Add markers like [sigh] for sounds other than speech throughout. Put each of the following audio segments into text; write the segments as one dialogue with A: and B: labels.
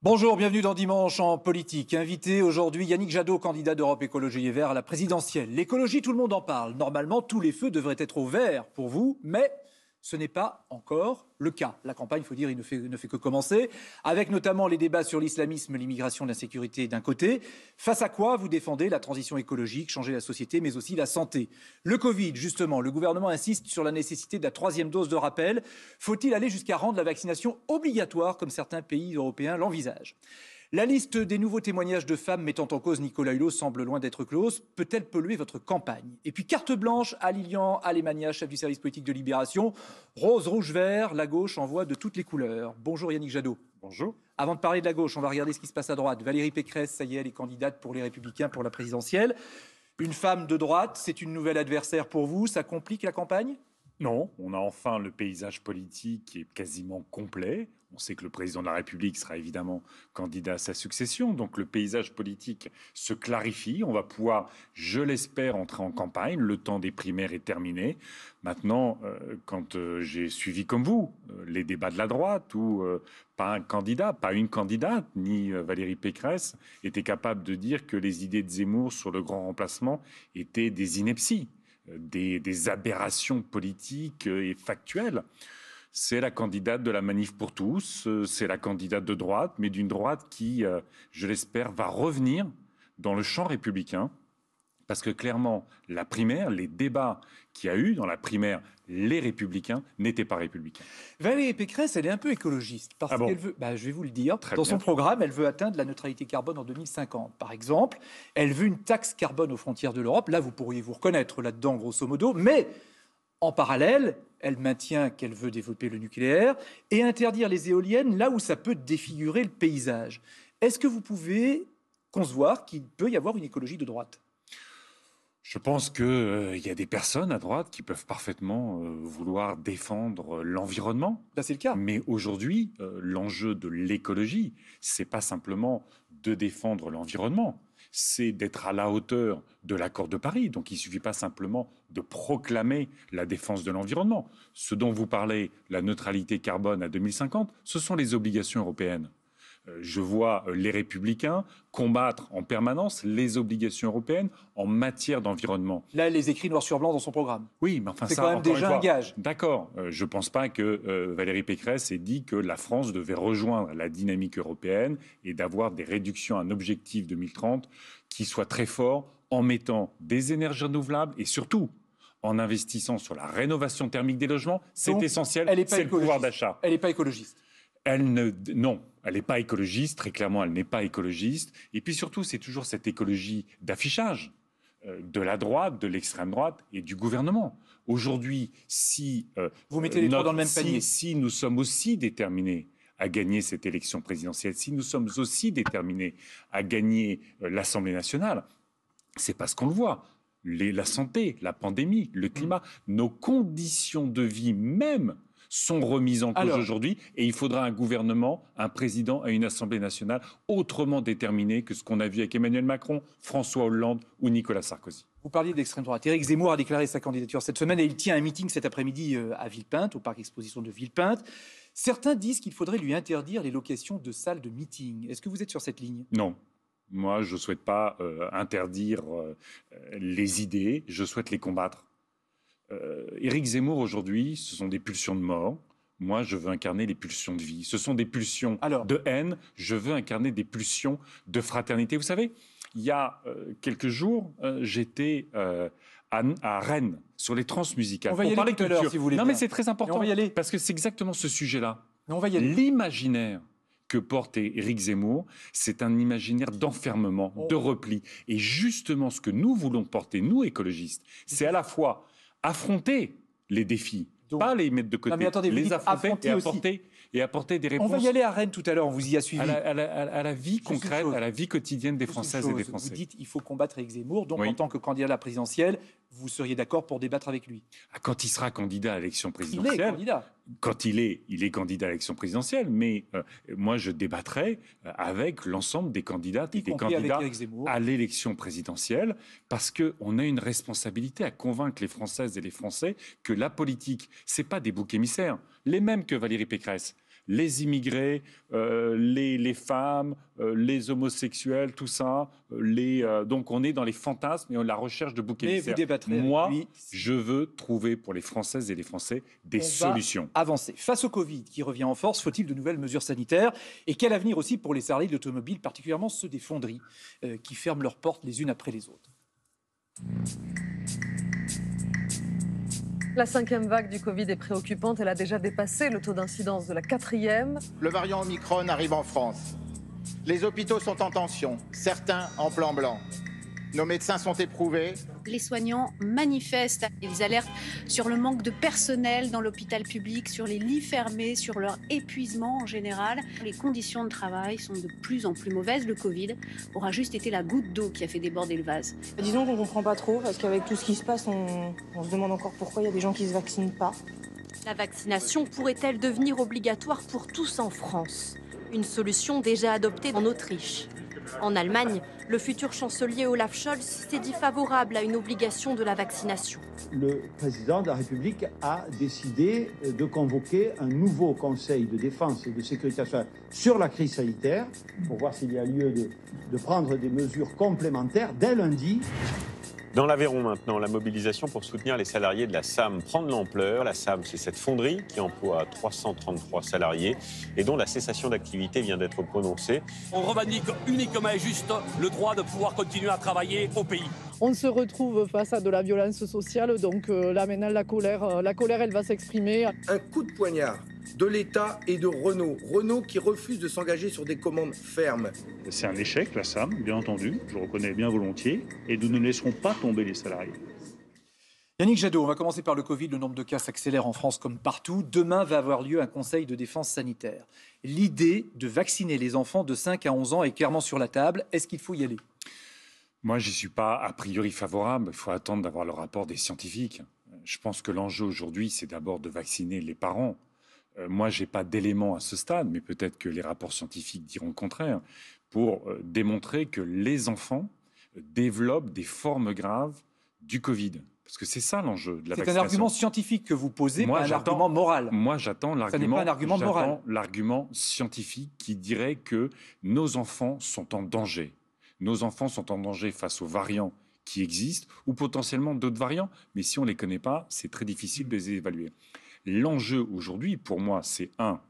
A: Bonjour, bienvenue dans Dimanche en politique. Invité aujourd'hui Yannick Jadot, candidat d'Europe Écologie et Vert à la présidentielle. L'écologie, tout le monde en parle. Normalement, tous les feux devraient être au vert pour vous, mais ce n'est pas encore le cas. La campagne, il faut dire, il ne fait, ne fait que commencer, avec notamment les débats sur l'islamisme, l'immigration, l'insécurité d'un côté, face à quoi vous défendez la transition écologique, changer la société, mais aussi la santé. Le Covid, justement, le gouvernement insiste sur la nécessité de la troisième dose de rappel. Faut-il aller jusqu'à rendre la vaccination obligatoire, comme certains pays européens l'envisagent la liste des nouveaux témoignages de femmes mettant en cause Nicolas Hulot semble loin d'être close. Peut-elle polluer votre campagne Et puis carte blanche à Lilian Alemania, chef du service politique de Libération. Rose, rouge, vert, la gauche envoie de toutes les couleurs. Bonjour Yannick Jadot. Bonjour. Avant de parler de la gauche, on va regarder ce qui se passe à droite. Valérie Pécresse, ça y est, elle est candidate pour les Républicains pour la présidentielle. Une femme de droite, c'est une nouvelle adversaire pour vous. Ça complique la campagne non, on a
B: enfin le paysage politique qui est quasiment complet. On sait que le président de la République sera évidemment candidat à sa succession, donc le paysage politique se clarifie. On va pouvoir, je l'espère, entrer en campagne. Le temps des primaires est terminé. Maintenant, euh, quand euh, j'ai suivi comme vous euh, les débats de la droite, où pas un candidat, pas une candidate, ni Valérie Pécresse était capable de dire que les idées de Zemmour sur le grand remplacement étaient des inepties des, aberrations politiques euh, et factuelles. C'est la candidate de la manif pour tous, euh, c'est la candidate de droite, mais d'une droite qui, euh, je l'espère, va revenir dans le champ républicain, parce que clairement, la primaire, les débats qu'il y a eu dans la primaire les républicains n'étaient pas républicains.
A: Valérie Pécresse, elle est un peu écologiste parce ah qu'elle veut, bah, je vais vous le dire, dans son programme, elle veut atteindre la neutralité carbone en 2050. Par exemple, elle veut une taxe carbone aux frontières de l'Europe. Là, vous pourriez vous reconnaître là-dedans, grosso modo, mais en parallèle, elle maintient qu'elle veut développer le nucléaire et interdire les éoliennes là où ça peut défigurer le paysage. Est-ce que vous pouvez concevoir qu'il peut y avoir une écologie de droite
B: je pense qu'il euh, y a des personnes à droite qui peuvent parfaitement euh, vouloir défendre euh, l'environnement. Là, c'est le cas. Mais aujourd'hui, l'enjeu de l'écologie, n'est pas simplement de défendre l'environnement, c'est d'être à la hauteur de l'accord de Paris. Donc, il suffit pas simplement de proclamer la défense de l'environnement. Ce dont vous parlez, la neutralité carbone à 2050, ce sont les obligations européennes. Euh, je vois euh, les républicains combattre en permanence les obligations européennes en matière d'environnement.
A: Là, elle les écrit noir sur blanc dans son programme. Oui, mais enfin ça... C'est quand même déjà un gage.
B: D'accord. Euh, je ne pense pas que Valérie Pécresse ait dit que la France devait rejoindre la dynamique européenne et d'avoir des réductions, à un objectif 2030 qui soit très fort en mettant des énergies renouvelables et surtout en investissant sur la rénovation thermique des logements. C'est essentiel, c'est le pouvoir d'achat. Elle n'est pas écologiste. Elle ne... Non elle n'est pas écologiste, très clairement, elle n'est pas écologiste. Et puis surtout, c'est toujours cette écologie d'affichage euh, de la droite, de l'extrême droite et du gouvernement. Aujourd'hui, si euh, vous mettez les dans le même panier, si, nous sommes aussi déterminés à gagner cette élection présidentielle, si nous sommes aussi déterminés à gagner euh, l'Assemblée nationale, c'est parce qu'on le voit. la santé, la pandémie, le climat, mm. nos conditions de vie même sont remises en cause aujourd'hui et il faudra un gouvernement, un président et une Assemblée nationale autrement déterminés que ce qu'on a vu avec Emmanuel Macron, François Hollande ou Nicolas
A: Sarkozy. Vous parliez d'extrême droite. Éric Zemmour a déclaré sa candidature cette semaine et il tient un meeting cet après-midi euh, à Villepinte, au parc exposition de Villepinte. Certains disent qu'il faudrait lui interdire les locations de salles de meeting. Est-ce que vous êtes sur cette ligne
B: Non. Moi, je ne souhaite pas euh, interdire euh, les idées, je souhaite les combattre. Euh, Éric Zemmour aujourd'hui, ce sont des pulsions de mort. Moi, je veux incarner les pulsions de vie. Ce sont des pulsions de haine. Je veux incarner des pulsions de fraternité. Vous savez, il y a euh, quelques jours, euh, j'étais à, Rennes sur les transmusicales. On va y, aller tout à l'heure, si vous voulez. Non, mais c'est très important. On va y aller. Parce que c'est exactement ce sujet-là. On va y aller. L'imaginaire que porte Éric Zemmour, c'est un imaginaire d'enfermement, oh. de repli. Et justement, ce que nous voulons porter, nous écologistes, c'est à la fois affronter les défis. pas les mettre de côté, mais attendez, les affronter, et, apporter, et, apporter, des réponses. On va y aller à Rennes tout à l'heure, on vous y a suivi. À la, vie concrète, à la vie quotidienne des Françaises et des Français. Vous dites
A: il faut combattre avec Zemmour, donc en tant que candidat à la présidentielle, vous seriez d'accord pour débattre avec lui
B: ah, Quand il sera candidat à l'élection présidentielle. Il est candidat. Quand il est, il est candidat à l'élection présidentielle, mais euh, moi je débattrai euh, avec l'ensemble des candidats et des candidats à l'élection présidentielle parce qu'on a une responsabilité à convaincre les Françaises et les Français que la politique, c'est pas des boucs émissaires, les mêmes que Valérie Pécresse les immigrés, euh, les, femmes, euh, les homosexuels, tout ça. Euh, les, donc on est dans les fantasmes et on la recherche de
A: bouquets Mais Moi,
B: je veux trouver pour les Françaises et les Français des solutions.
A: avancer. Face au Covid qui revient en force, faut-il de nouvelles mesures sanitaires Et quel avenir aussi pour les salariés d'automobiles, particulièrement ceux des fonderies qui ferment leurs portes les unes après les autres la cinquième vague du Covid est préoccupante. Elle a déjà dépassé le taux d'incidence de la quatrième. Le variant Omicron arrive en France. Les hôpitaux sont en tension, certains en plan blanc. Nos médecins sont éprouvés. Les soignants manifestent. Ils alertent sur le manque de personnel dans l'hôpital public, sur les lits fermés, sur leur épuisement en général. Les conditions de travail sont de plus en plus mauvaises. Le Covid aura juste été la goutte d'eau qui a fait déborder le vase. Disons qu'on ne comprend pas trop, parce qu'avec tout ce qui se passe, on, se demande encore pourquoi il y a des gens qui ne se vaccinent pas. La vaccination pourrait-elle devenir obligatoire pour tous en France Une solution déjà adoptée en Autriche. En Allemagne, le futur chancelier Olaf Scholz s'est dit favorable à une obligation de la vaccination.
B: Le président de la République a décidé de convoquer un nouveau Conseil de défense et de sécurité sur la crise sanitaire pour voir s'il y a lieu de prendre des mesures complémentaires dès lundi. Dans l'Aveyron maintenant, la mobilisation pour soutenir les salariés de la SAM prend de l'ampleur. La SAM, c'est cette fonderie qui emploie 333 salariés et dont la cessation d'activité vient d'être prononcée.
A: On revendique uniquement et juste le droit de pouvoir continuer à travailler au pays on se retrouve face à de la violence sociale. Donc euh, là maintenant, la colère, euh, la colère, elle va s'exprimer. Un coup de poignard de l'État et de Renault. Renault qui refuse de s'engager sur des commandes fermes. C'est un échec, la SAM, bien entendu, je reconnais bien volontiers, et nous ne laisserons pas tomber les salariés. Yannick Jadot, on va commencer par le Covid. Le nombre de cas s'accélère en France comme partout. Demain va avoir lieu un conseil de défense sanitaire. L'idée de vacciner les enfants de 5 à 11 ans est clairement sur la table. Est-ce qu'il faut y aller
B: moi, je n'y suis pas a priori favorable. Il faut attendre d'avoir le rapport des scientifiques. Je pense que l'enjeu aujourd'hui, c'est d'abord de vacciner les parents. Euh, moi, je n'ai pas d'éléments à ce stade, mais peut-être que les rapports scientifiques diront le contraire, pour euh, démontrer que les enfants euh, développent des formes graves du Covid. Parce que c'est ça l'enjeu de la vaccination. C'est un argument
A: scientifique que vous posez, moi, un argument
B: moral. Moi, j'attends l'argument. argument L'argument scientifique qui dirait que nos enfants sont en danger nos enfants sont en danger face aux variants qui existent ou potentiellement d'autres variants, mais si on ne les connaît pas, c'est très difficile de les évaluer. L'enjeu aujourd'hui, pour moi, c'est un,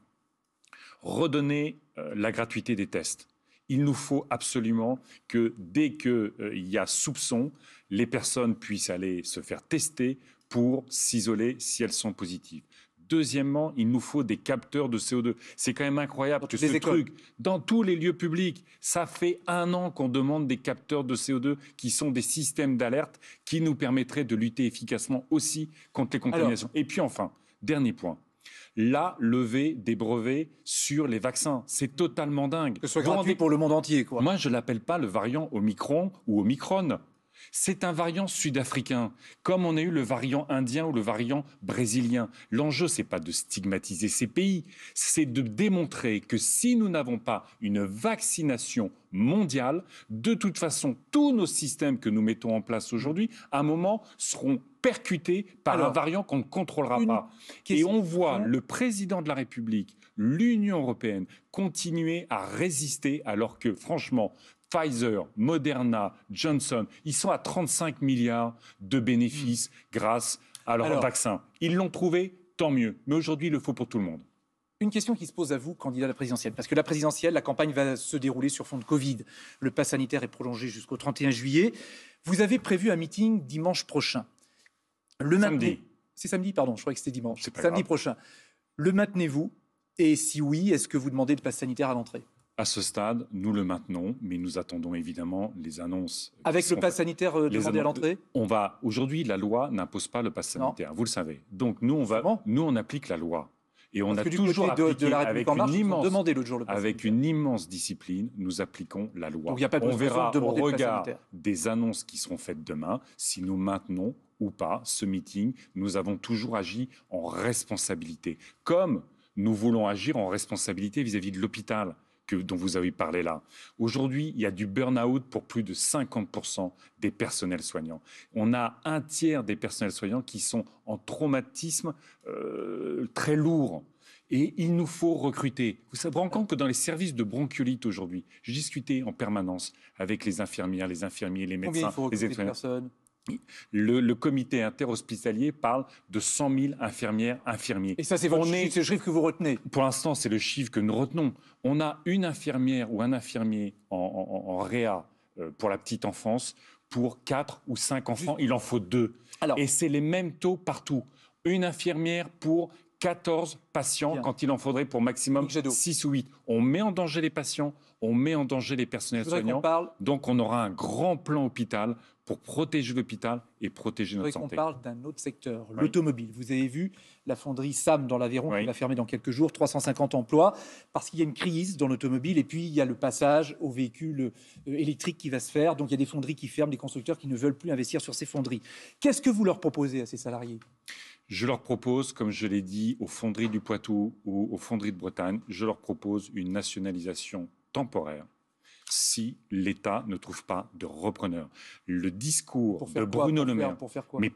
B: redonner euh, la gratuité des tests. Il nous faut absolument que dès qu'il euh, y a soupçon, les personnes puissent aller se faire tester pour s'isoler si elles sont positives. Deuxièmement, il nous faut des capteurs de CO2. C'est quand même incroyable que ce truc, dans tous les lieux publics, ça fait un an qu'on demande des capteurs de CO2 qui sont des systèmes d'alerte qui nous permettraient de lutter efficacement aussi contre les contaminations. Et puis enfin, dernier point, la levée des brevets sur les vaccins. C'est totalement dingue. Que ce soit gratuit pour le monde entier, quoi. Moi, je l'appelle pas le variant Omicron ou Omicron. C'est un variant sud-africain, comme on a eu le variant indien ou le variant brésilien. L'enjeu, ce n'est pas de stigmatiser ces pays, c'est de démontrer que si nous n'avons pas une vaccination mondiale, de toute façon, tous nos systèmes que nous mettons en place aujourd'hui, à un moment, seront percutés par un variant qu'on ne contrôlera pas. Et on voit le président de la République, l'Union européenne, continuer à résister alors que, franchement, Pfizer, Moderna, Johnson, ils sont à 35 milliards de bénéfices hmm. grâce à leur vaccin. Ils l'ont trouvé, tant mieux.
A: Mais aujourd'hui, il le faut pour tout le monde. Une question qui se pose à vous, candidat à la présidentielle, parce que la présidentielle, la campagne va se dérouler sur fond de Covid. Le pass sanitaire est prolongé jusqu'au 31 juillet. Vous avez prévu un meeting dimanche prochain. Le samedi. C'est samedi, pardon, je croyais que c'était dimanche. Samedi prochain. Le maintenez-vous Et si oui, est-ce que vous demandez le pass sanitaire à l'entrée à ce
B: stade, nous le maintenons, mais nous attendons évidemment les annonces. Avec le pass sanitaire euh, demandé à l'entrée On va aujourd'hui, la loi n'impose pas le pass sanitaire, vous le savez. Donc nous, on va, nous on applique la loi et on a toujours de, la avec, jour avec une immense discipline, nous appliquons la loi. Donc, a pas de on verra au regard des annonces qui seront faites demain si nous maintenons ou pas ce meeting. Nous avons toujours agi en responsabilité, comme nous voulons agir en responsabilité vis à -vis de l'hôpital dont vous avez parlé là. Aujourd'hui, il y a du burn-out pour plus de 50% des personnels soignants. On a un tiers des personnels soignants qui sont en traumatisme euh, très lourd. Et il nous faut recruter. Vous savez, on compte que dans les services de bronchiolite aujourd'hui, j'ai discutais en permanence avec les infirmières, les infirmiers, les médecins, les aides personnes le, comité interhospitalier parle de 100 000 infirmières, infirmiers. Et ça, c'est votre chiffre que vous retenez Pour l'instant, c'est le chiffre que nous retenons. On a une infirmière ou un infirmier en, réa euh, pour la petite enfance pour 4 ou 5 enfants. Il en faut deux. Et c'est les mêmes taux partout. Une infirmière pour 14 patients quand il en faudrait pour maximum 6 ou 8. On met en danger les patients, on met en danger les personnels soignants. Donc on aura un grand plan hôpital pour protéger l'hôpital et protéger notre santé. On parle
A: d'un autre secteur, l'automobile. Vous avez vu la fonderie Sam dans l'Aveyron qui va fermer dans quelques jours, 350 emplois, parce qu'il y a une crise dans l'automobile et puis il y a le passage aux véhicules euh, électriques qui va se faire. Donc il y a des fonderies qui ferment, des constructeurs qui ne veulent plus investir sur ces fonderies. Qu'est-ce que vous leur proposez à ces salariés
B: je leur propose, comme je l'ai dit, aux fonderies du Poitou ou aux fonderies de Bretagne, je leur propose une nationalisation temporaire si l'État ne trouve pas de repreneur. Le discours de Bruno Le Maire. mais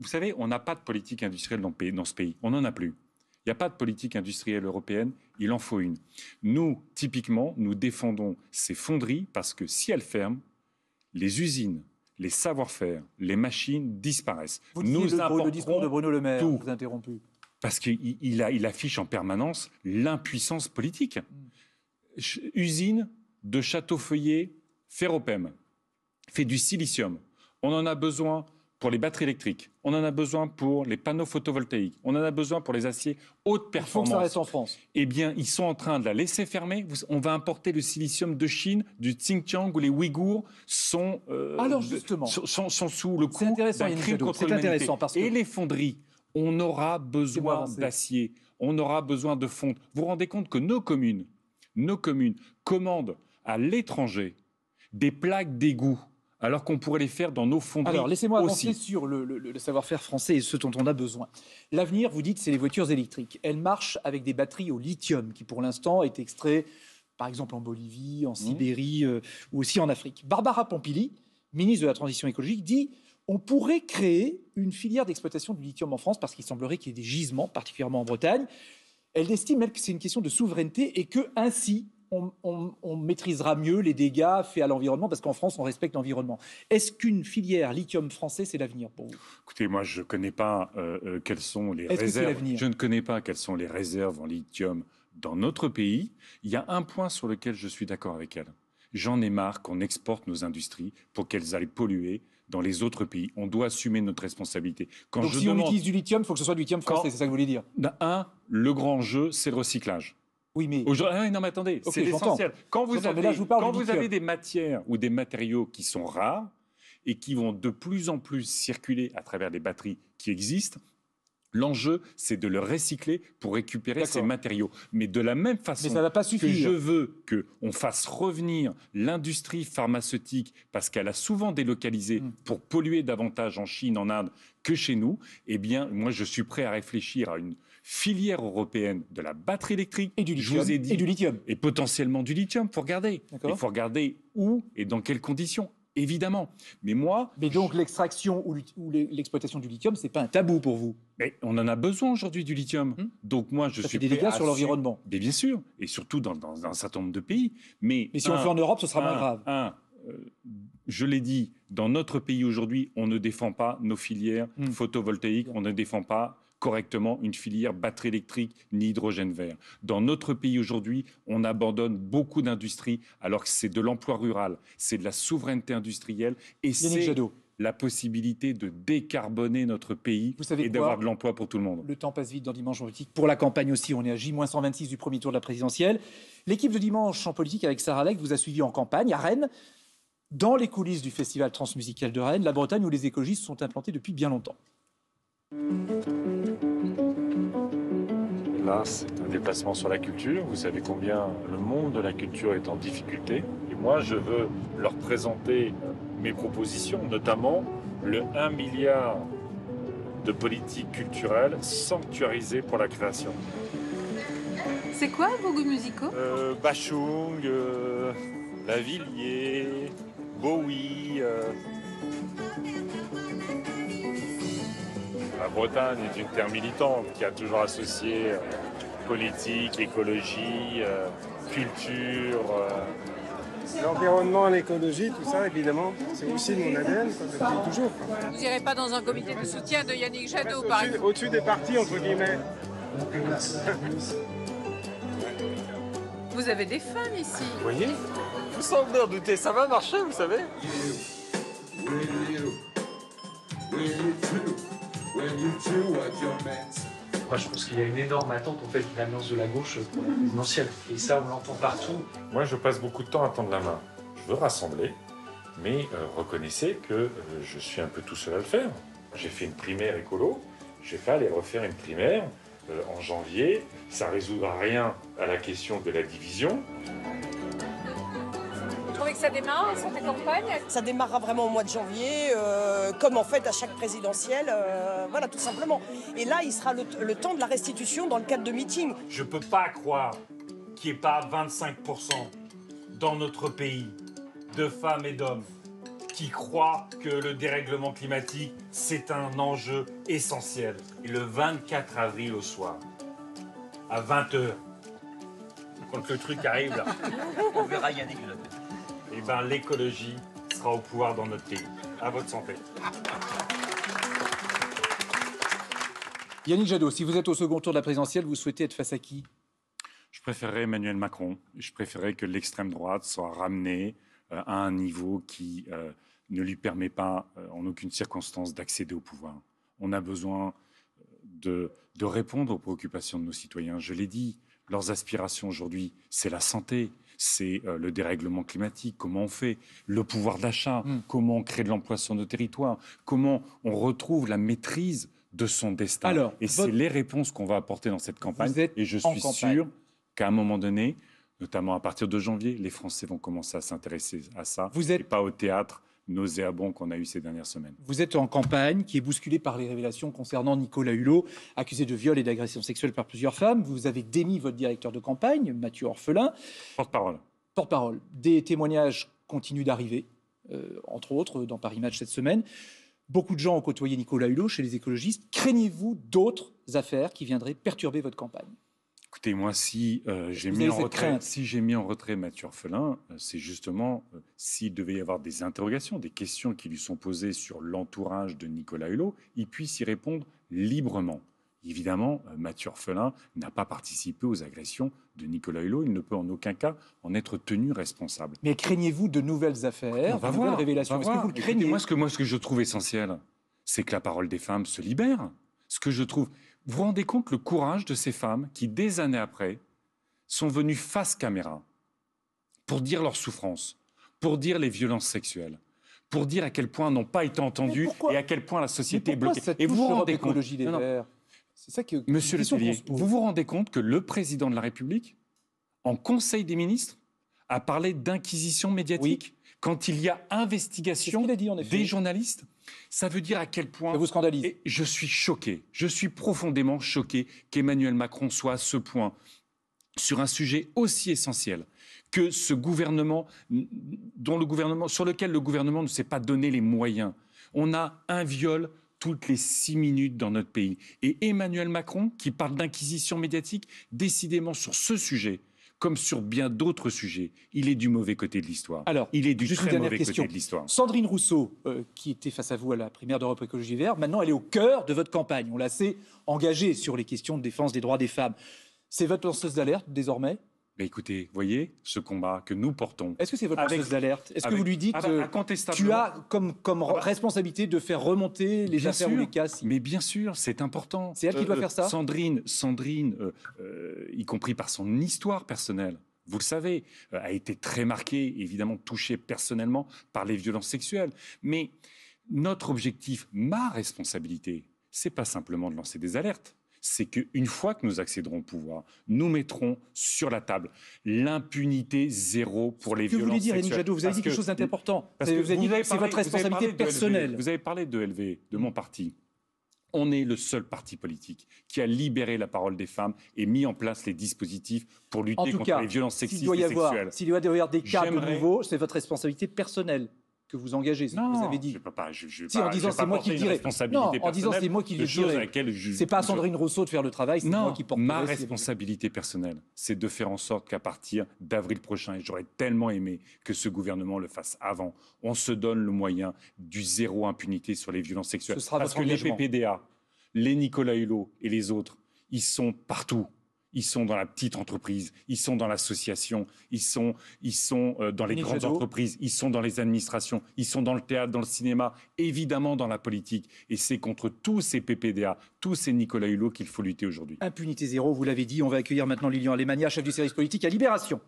B: vous savez, on n'a pas de politique industrielle dans, ce pays. On n'en a plus. Il n'y a pas de politique industrielle européenne, il en faut une. Nous, typiquement, nous défendons ces fonderies parce que si elles ferment, les usines, les savoir-faire, les machines disparaissent. Vous nous le, le discours de Bruno Le Maire, tout.
A: vous interrompu.
B: Parce qu'il il affiche en permanence l'impuissance politique. Hmm. Usine, de Château-Feuillet ferropem fait du silicium. On en a besoin pour les batteries électriques, on en a besoin pour les panneaux photovoltaïques, on en a besoin pour les aciers haute performance. reste en France. Eh bien, ils sont en train de la laisser fermer. On va importer le silicium de Chine, du Xinjiang, où les Ouïghours sont, euh, Alors justement, sont, sous le coup d'un crime contre l'humanité. Que... Et les fonderies, on aura besoin d'acier, on aura besoin de fonte. Vous vous rendez compte que nos communes, nos communes commandent à l'étranger des plaques d'égout alors qu'on pourrait les faire dans nos fonds. Alors, laissez-moi avancer
A: sur le, savoir-faire français et ce dont on a besoin. L'avenir, vous dites, c'est les voitures électriques. Elles marchent avec des batteries au lithium qui, pour l'instant, est extrait, par exemple, en Bolivie, en mmh. Sibérie euh, ou aussi en Afrique. Barbara Pompili, ministre de la Transition écologique, dit on pourrait créer une filière d'exploitation du lithium en France parce qu'il semblerait qu'il y ait des gisements, particulièrement en Bretagne. Elle estime, même que c'est une question de souveraineté et que, ainsi, on, maîtrisera mieux les dégâts faits à l'environnement, parce qu'en France, on respecte l'environnement. Est-ce qu'une filière lithium français, c'est l'avenir pour vous
B: Écoutez, moi, euh, euh, je ne connais pas quelles sont les réserves. Je ne connais pas sont les réserves en lithium dans notre pays. Il y a un point sur lequel je suis d'accord avec elle. J'en ai marre qu'on exporte nos industries pour qu'elles aillent polluer dans les autres pays. On doit assumer notre responsabilité. Quand si on utilise du
A: lithium, il faut que ce soit du lithium français, c'est ça que
B: vous voulez dire bah, Un, le grand jeu, c'est le recyclage.
A: Oui, mais. Ah non, mais attendez, c'est essentiel. Quand vous, avez, quand vous avez des
B: matières ou des matériaux qui sont rares et qui vont de plus en plus circuler à travers des batteries qui existent, L'enjeu, c'est de le recycler pour récupérer ces matériaux. Mais de la même façon ça pas que je veux qu'on fasse revenir l'industrie pharmaceutique, parce qu'elle a souvent délocalisé hmm. pour polluer davantage en Chine, en Inde, que chez nous, eh bien, moi, je suis prêt à réfléchir à une, filière européenne de la batterie électrique et du lithium. et du lithium. Et potentiellement du lithium, il faut regarder. Il faut regarder où et dans quelles conditions. Évidemment. Mais moi. Mais donc
A: l'extraction ou l'exploitation du lithium, c'est pas un tabou pour vous Mais on en a besoin aujourd'hui du lithium. Hmm donc moi, je Ça suis. Fait des dégâts sur l'environnement.
B: Mais bien sûr. Et surtout dans, un certain nombre de pays. Mais, si on le fait en Europe, ce sera moins grave. Un, euh, je l'ai dit, dans notre pays aujourd'hui, on ne défend pas nos filières hmm. photovoltaïques, on ne défend pas correctement une filière batterie électrique ni hydrogène vert. Dans notre pays aujourd'hui, on abandonne beaucoup d'industries alors que c'est de l'emploi rural, c'est de la souveraineté industrielle et c'est la possibilité de décarboner notre pays et d'avoir de l'emploi pour tout le
A: monde. Le temps passe vite dans Dimanche en politique. Pour la campagne aussi, on est à J-126 du premier tour de la présidentielle. L'équipe de Dimanche en politique avec Sarah Lec vous a suivi en campagne à Rennes, dans les coulisses du festival transmusical de Rennes, la Bretagne où les écologistes sont implantés depuis bien longtemps.
B: Là, c'est un déplacement sur la culture. Vous savez combien le monde de la culture est en difficulté. Et moi, je veux leur présenter mes propositions, notamment le 1 milliard de politique culturelle sanctuarisée pour la création.
A: C'est quoi vos goûts musicaux
B: euh, Bachung, euh, Lavilliers, Bowie. Euh la Bretagne est une terre militante qui a toujours associé politique, écologie, culture.
A: L'environnement, l'écologie, tout ça, évidemment, c'est aussi mon ADN, toujours. Vous n'irez pas dans un comité de soutien de Yannick Jadot, par exemple Au-dessus des partis, entre guillemets. Vous avez des femmes ici. Vous voyez Vous semblez en douter, ça va marcher, vous savez moi, je pense qu'il y a une énorme attente en fait de l'annonce de la gauche pour Et ça, on l'entend partout.
B: Moi, je passe beaucoup de temps à tendre la main. Je veux rassembler, mais euh, reconnaissez que euh, je suis un peu tout seul à le faire. J'ai fait une primaire écolo, je vais pas aller refaire une primaire euh, en janvier. Ça résoudra rien à la question de la division
A: trouvez que ça démarre, cette campagne Ça démarrera vraiment au mois de janvier, euh, comme en fait à chaque présidentielle, euh, voilà, tout simplement. Et là, il sera le, temps de la restitution dans le cadre de meeting.
B: Je ne peux pas croire qu'il n'y ait pas 25% dans notre pays de femmes et d'hommes qui croient que le dérèglement climatique, c'est un enjeu essentiel. Et le 24 avril au soir, à 20h, quand le truc arrive [laughs] on verra Yannick eh ben, l'écologie sera au pouvoir dans notre pays. À votre santé.
A: Yannick Jadot, si vous êtes au second tour de la présidentielle, vous souhaitez être face à qui
B: Je préférerais Emmanuel Macron. Je préférerais que l'extrême droite soit ramenée euh, à un niveau qui euh, ne lui permet pas, euh, en aucune circonstance, d'accéder au pouvoir. On a besoin de, répondre aux préoccupations de nos citoyens. Je l'ai dit, leurs aspirations aujourd'hui, c'est la santé, c'est euh, le dérèglement climatique, comment on fait, le pouvoir d'achat, hmm. comment on crée de l'emploi sur nos territoires, comment on retrouve la maîtrise de son destin. et c'est les réponses qu'on va apporter dans cette campagne. Et je suis sûr qu'à un moment donné, notamment à partir de janvier, les Français
A: vont commencer à s'intéresser à ça. Vous êtes pas au théâtre nauséabond qu'on a eu ces dernières semaines. Vous êtes en campagne qui est bousculée par les révélations concernant Nicolas Hulot, accusé de viol et d'agression sexuelle par plusieurs femmes. Vous avez démis votre directeur de campagne, Mathieu Orphelin. Porte-parole. Porte-parole. Des témoignages continuent d'arriver, euh, entre autres dans Paris Match cette semaine. Beaucoup de gens ont côtoyé Nicolas Hulot chez les écologistes. Craignez-vous d'autres affaires qui viendraient perturber votre campagne
B: Écoutez, moi, euh, si j'ai mis, en retrait, si mis en retrait Mathieu Orphelin, euh, c'est justement euh, s'il devait y avoir des interrogations, des questions qui lui sont posées sur l'entourage de Nicolas Hulot, il puisse y répondre librement. Évidemment, Mathieu Orphelin n'a pas participé aux agressions de Nicolas Hulot. Il ne peut en aucun cas en être tenu responsable.
A: Mais craignez-vous de nouvelles affaires, de nouvelles révélations Est-ce que vous craignez
B: moi, ce que, moi, ce que je trouve essentiel, c'est que la parole des femmes se libère. Ce que je trouve, vous vous rendez compte le courage de ces femmes qui, des années après, sont venues face caméra pour dire leur souffrance, pour dire les violences sexuelles, pour dire à quel point n'ont pas été entendues et à quel point la société est bloquée. et vous vous rendez compte des
A: que, Monsieur le
B: vous vous rendez compte que le président de la République, en Conseil des ministres, a parlé d'inquisition médiatique quand il y a investigation des journalistes, ça veut dire à quel point. vous scandalise. Et je suis choqué. Je suis profondément choqué qu'Emmanuel Macron soit à ce point sur un sujet aussi essentiel que ce gouvernement, dont le gouvernement, sur lequel le gouvernement ne s'est pas donné les moyens. On a un viol toutes les six minutes dans notre pays. Et Emmanuel Macron, qui parle d'inquisition médiatique, décidément sur ce sujet, comme sur bien d'autres sujets, il est du mauvais côté de l'histoire. Alors,
A: il est du très mauvais côté de l'histoire. Sandrine Rousseau, euh, qui était face à vous à la primaire d'Europe Écologie Verte, maintenant elle est au cœur de votre campagne. On l'a sait, engagée sur les questions de défense des droits des femmes. C'est votre lanceuse d'alerte désormais bah, écoutez, voyez ce combat que nous portons. Est-ce que c'est votre avec, d'alerte Est-ce que vous lui dites que ah bah, euh, tu as comme, ah bah. responsabilité de faire remonter les affaires les cas Mais bien sûr, c'est important. C'est elle qui doit euh, faire ça. Sandrine, Sandrine,
B: euh, y compris par son histoire personnelle, vous le savez, a été très marquée, évidemment touchée personnellement par les violences sexuelles. Mais notre objectif, ma responsabilité, c'est pas simplement de lancer des alertes c'est qu'une fois que nous accéderons au pouvoir, nous mettrons sur la table l'impunité zéro pour les violences sexuelles. Vous dire, Jadot, vous avez dit quelque chose d'important. Vous, c'est votre responsabilité personnelle. vous avez parlé de LV, de mon mm. parti on est le seul parti politique qui a libéré la parole des femmes et mis en place les dispositifs pour lutter contre les violences sexistes et sexuelles. S'il
A: doit y avoir des cas de nouveau, c'est votre responsabilité personnelle vous engagez, ce que vous avez dit. Je peux pas, je, je en disant c'est moi qui le dirai. Non, en disant c'est moi qui le dirai. C'est pas à Sandrine Rousseau de faire le travail, c'est moi qui porte. Ma
B: responsabilité personnelle, c'est de faire en sorte qu'à partir d'avril prochain, et j'aurais tellement aimé que ce gouvernement le fasse avant, on se donne le moyen du zéro impunité sur les violences sexuelles. Parce que les PPDA, les Nicolas Hulot et les autres, ils sont partout ils sont dans la petite entreprise, ils sont dans l'association, ils sont, ils sont euh, dans les, grandes entreprises, ils sont dans les administrations, ils sont dans le théâtre, dans le cinéma, évidemment dans la politique. Et c'est contre tous ces PPDA, tous ces Nicolas Hulot qu'il faut lutter aujourd'hui.
A: Impunité zéro, vous l'avez dit. On va accueillir maintenant Lilian Alemania, chef du service politique à Libération.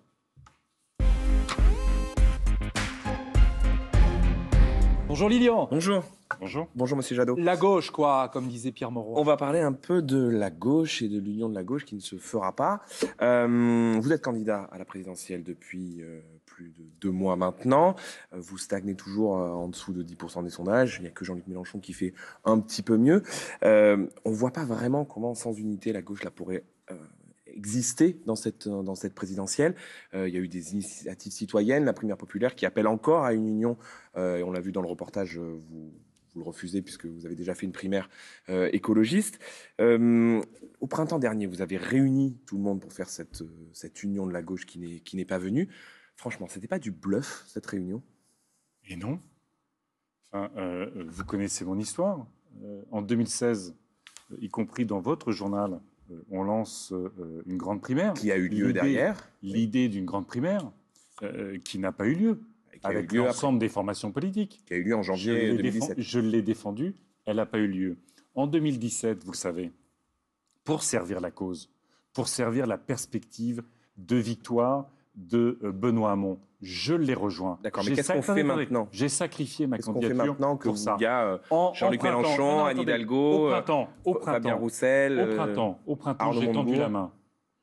A: Bonjour Lilian. Bonjour. Bonjour. Bonjour Monsieur Jadot. La gauche, quoi, comme disait Pierre Moreau. On va parler un peu de la gauche et de l'union de la gauche qui ne se fera pas. Euh, vous êtes candidat à la présidentielle depuis euh, plus de deux mois maintenant. Euh, vous stagnez toujours en dessous de 10% des sondages. Il n'y a que Jean-Luc Mélenchon qui fait un petit peu mieux. on ne voit pas vraiment comment, sans unité, la gauche la pourrait existé dans cette, euh, dans cette présidentielle. Euh, il y a eu des initiatives citoyennes, la primaire populaire, qui appelle encore à une union. Euh, et on l'a vu dans le reportage, vous, vous le refusez puisque vous avez déjà fait une primaire écologiste. au printemps dernier, vous
B: avez réuni tout le monde pour faire cette, cette union de la gauche qui n'est, qui n'est pas venue. Franchement, c'était pas du bluff, cette réunion Et non. vous connaissez mon histoire. en 2016, y compris dans votre journal, euh, on lance euh, une grande primaire. Qui a eu lieu derrière. L'idée d'une grande primaire euh, qui n'a pas eu lieu. Avec l'ensemble des formations politiques. Qui a eu lieu en janvier 2017. Je l'ai défendue, elle n'a pas eu lieu. En 2017, vous savez, pour servir la cause, pour servir la perspective de victoire de Benoît Hamon, je l'ai rejoint. D'accord, mais qu'est-ce qu'on fait maintenant J'ai sacrifié ma candidature fait maintenant pour ça. Il y a Jean-Luc Mélenchon, Anne Hidalgo, au euh, printemps, au Fabien Roussel, au euh, printemps, au printemps, j'ai tendu la main.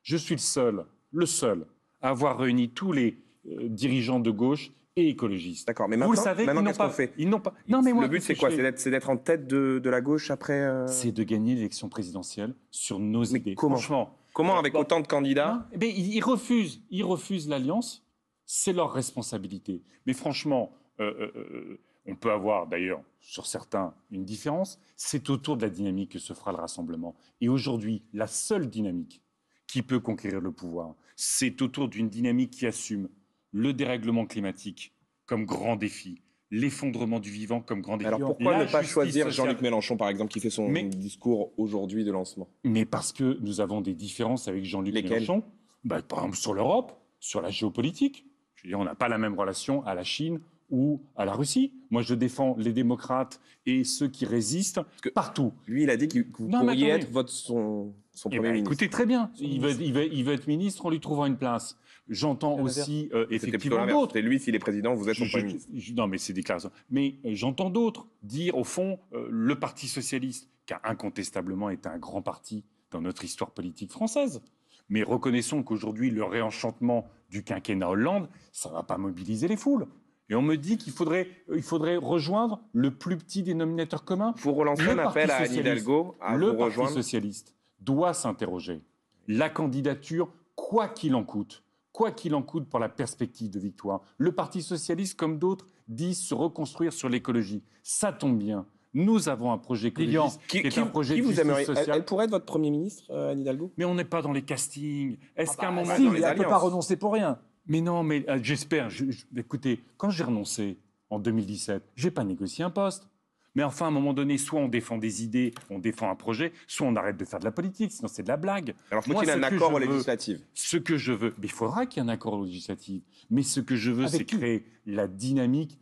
B: Je suis le seul, le seul, à avoir réuni tous les euh, dirigeants de gauche et écologistes. D'accord, mais maintenant, vous le savez, maintenant, ils n'ont pas fait. Ils pas. le but, c'est quoi C'est
A: d'être en tête de, la gauche après. C'est
B: de gagner l'élection présidentielle sur nos mais idées. Comment Franchement, comment avec autant de candidats Mais ils refusent, ils refusent l'alliance c'est leur responsabilité. Mais franchement, euh, euh, euh, on peut avoir d'ailleurs sur certains une différence, c'est autour de la dynamique que se fera le rassemblement. Et aujourd'hui, la seule dynamique qui peut conquérir le pouvoir, c'est autour d'une dynamique qui assume le dérèglement climatique comme grand défi, l'effondrement du vivant comme grand défi. Alors pourquoi ne pas choisir Jean-Luc Mélenchon, par exemple, qui fait son discours aujourd'hui de lancement Mais parce que nous avons des différences avec Jean-Luc Mélenchon, bah, par exemple sur l'Europe, sur la géopolitique on n'a pas la même relation à la Chine ou à la Russie. Moi, je défends les démocrates et ceux qui résistent partout. Lui, il a dit que vous pourriez être votre, son, son eh ben, premier ministre. Écoutez, très bien. Il veut être ministre, en lui trouvant une place. J'entends aussi et euh, effectivement d'autres. lui, s'il est président, vous êtes son premier ministre. non, mais c'est déclaration. Mais euh, j'entends d'autres dire, au fond, euh, le Parti socialiste, qui a incontestablement été un grand parti dans notre histoire politique française, mais reconnaissons qu'aujourd'hui, le réenchantement du quinquennat Hollande, ça ne va pas mobiliser les foules. Et on me dit qu'il faudrait, euh, il faudrait rejoindre le plus petit dénominateur commun. Pour relancer à Hidalgo Le Parti socialiste doit s'interroger. La candidature, quoi qu'il en coûte, quoi qu'il en coûte pour la perspective de victoire. Le Parti socialiste, comme d'autres, dit se reconstruire sur l'écologie. Ça tombe bien. Nous avons un projet client qui, est un projet qui vous aimeriez, social. Elle,
A: pourrait être votre Premier ministre, euh, Anne Hidalgo Mais on
B: n'est pas dans les castings. Est-ce ah qu'à un bah, moment... Si, elle ne peut pas renoncer pour rien. Mais non, mais euh, j'espère. écoutez, quand j'ai renoncé en 2017, j'ai pas négocié un poste. Mais enfin, à un moment donné, soit on défend des idées, on défend un projet, soit on arrête de faire de la politique, sinon c'est de la blague. Alors faut qu'il y ait un accord législatif. Ce que je veux, mais il faudra qu'il y ait un accord législatif. Mais ce que je veux, c'est créer la dynamique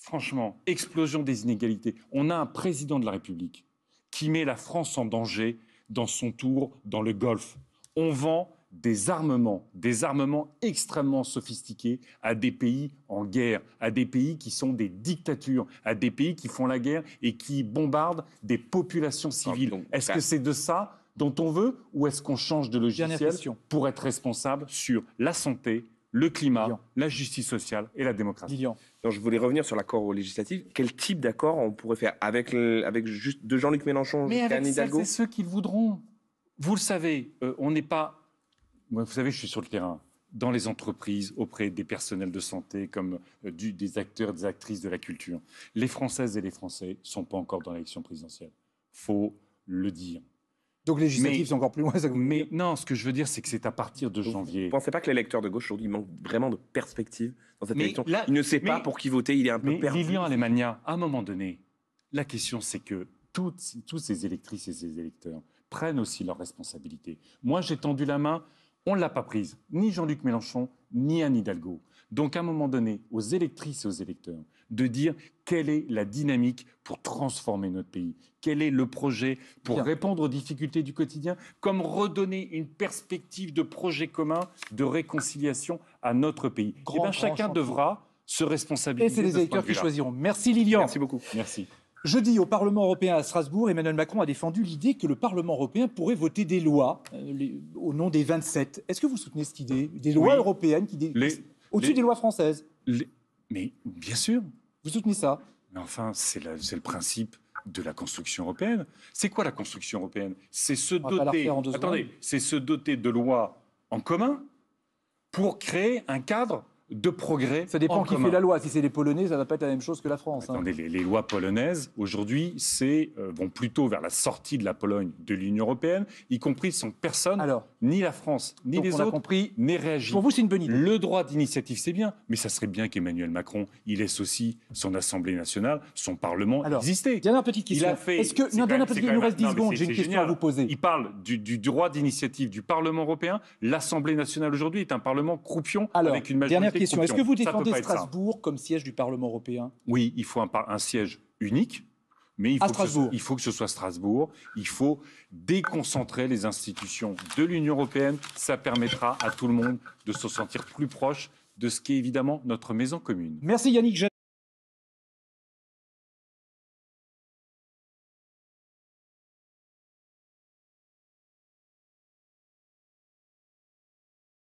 B: franchement, explosion des inégalités. On a un président de la République qui met la France en danger dans son tour dans le Golfe. On vend des armements, des armements extrêmement sophistiqués à des pays en guerre, à des pays qui sont des dictatures, à des pays qui font la guerre et qui bombardent des populations civiles. est-ce que c'est de ça dont on veut ou est-ce qu'on change de logiciel pour être responsable sur la santé, le climat, la justice sociale et la démocratie. Donc, je voulais revenir sur l'accord législatif. Quel type d'accord on pourrait faire avec, avec juste de Jean-Luc Mélenchon et avec Hidalgo ceux qu'ils voudront. Vous le savez, euh, on n'est pas. vous savez, je suis sur le terrain, dans les entreprises, auprès des personnels de santé, comme euh, des acteurs, des actrices de la culture. Les Françaises et les Français sont pas encore dans l'élection présidentielle. Faut le dire. Donc législatif, sont encore plus loin, Mais non, ce que je veux dire, c'est que c'est à partir de janvier. Vous ne pensez pas que l'électeur de gauche aujourd'hui manque vraiment de perspective dans cette élection là, Il ne sait pas pour qui voter, il est un peu perdu. Lilian Alemania, à un moment donné, la question c'est que toutes, tous ces électrices et ces électeurs prennent aussi leurs responsabilités. Moi, j'ai tendu la main, on ne l'a pas prise, ni Jean-Luc Mélenchon, ni Anne Hidalgo. Donc, à un moment donné, aux électrices et aux électeurs, de dire quelle est la dynamique pour transformer notre pays, quel est le projet pour répondre aux difficultés du quotidien, comme redonner une perspective de projet commun, de réconciliation à notre pays. Eh grand, Et ben, chacun
A: devra se responsabiliser. Et c'est les électeurs qui choisiront. Merci Lilian. Merci beaucoup. Merci. Jeudi, au Parlement européen à Strasbourg, Emmanuel Macron a défendu l'idée que le Parlement européen pourrait voter des lois euh, au nom des 27. Est-ce que vous soutenez cette idée Des lois européennes qui... Les... Au-dessus des lois françaises. Mais bien sûr. Vous soutenez ça Mais enfin, c'est le principe
B: de la construction européenne. C'est quoi la construction européenne C'est se doter. c'est se doter de lois en commun pour créer un cadre de progrès. Ça dépend qui fait la
A: loi. Si c'est les Polonais, ça ne va pas être la même chose que la France. Hein.
B: les, lois polonaises, aujourd'hui, euh, vont plutôt vers la sortie de la Pologne de l'Union européenne, y compris sans personne, ni la France, ni les autres, compris. réagi. Pour vous, c'est une bonne idée. Le droit d'initiative, c'est bien, mais ça serait bien qu'Emmanuel Macron, il laisse aussi son Assemblée nationale, son Parlement exister.
A: petite question. Il a fait, que, nous reste 10 secondes, j'ai une question à vous
B: poser. Il parle du, droit d'initiative du Parlement européen. L'Assemblée nationale, aujourd'hui, est un Parlement croupion avec une majorité est-ce que vous défendez Strasbourg
A: comme siège du Parlement européen Oui, il faut un, siège unique, mais
B: il faut, que ce, soit Strasbourg. Il faut déconcentrer les institutions de l'Union européenne. Ça permettra à tout le monde de se sentir plus proche de ce qui est évidemment notre maison commune. Merci Yannick.